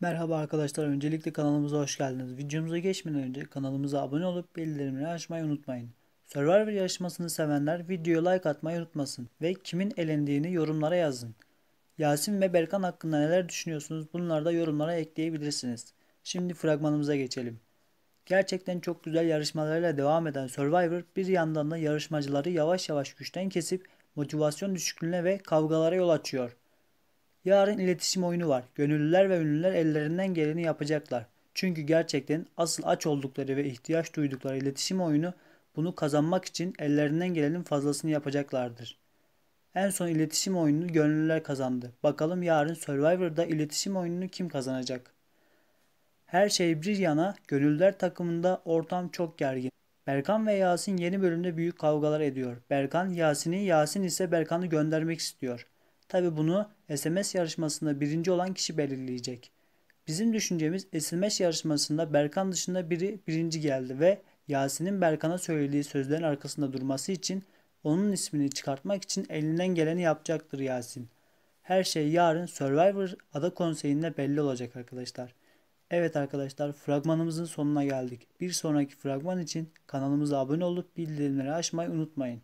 Merhaba arkadaşlar öncelikle kanalımıza hoş geldiniz. Videomuza geçmeden önce kanalımıza abone olup bildirimleri açmayı unutmayın. Survivor yarışmasını sevenler videoya like atmayı unutmasın ve kimin elendiğini yorumlara yazın. Yasin ve Berkan hakkında neler düşünüyorsunuz bunları da yorumlara ekleyebilirsiniz. Şimdi fragmanımıza geçelim. Gerçekten çok güzel yarışmalarla devam eden Survivor bir yandan da yarışmacıları yavaş yavaş güçten kesip motivasyon düşüklüğüne ve kavgalara yol açıyor. Yarın iletişim oyunu var. Gönüllüler ve ünlüler ellerinden geleni yapacaklar. Çünkü gerçekten asıl aç oldukları ve ihtiyaç duydukları iletişim oyunu bunu kazanmak için ellerinden gelenin fazlasını yapacaklardır. En son iletişim oyununu gönüllüler kazandı. Bakalım yarın Survivor'da iletişim oyununu kim kazanacak? Her şey bir yana gönüllüler takımında ortam çok gergin. Berkan ve Yasin yeni bölümde büyük kavgalar ediyor. Berkan Yasin'i, Yasin ise Berkan'ı göndermek istiyor. Tabi bunu SMS yarışmasında birinci olan kişi belirleyecek. Bizim düşüncemiz SMS yarışmasında Berkan dışında biri birinci geldi ve Yasin'in Berkan'a söylediği sözlerin arkasında durması için onun ismini çıkartmak için elinden geleni yapacaktır Yasin. Her şey yarın Survivor Ada Konseyi'nde belli olacak arkadaşlar. Evet arkadaşlar fragmanımızın sonuna geldik. Bir sonraki fragman için kanalımıza abone olup bildirimleri açmayı unutmayın.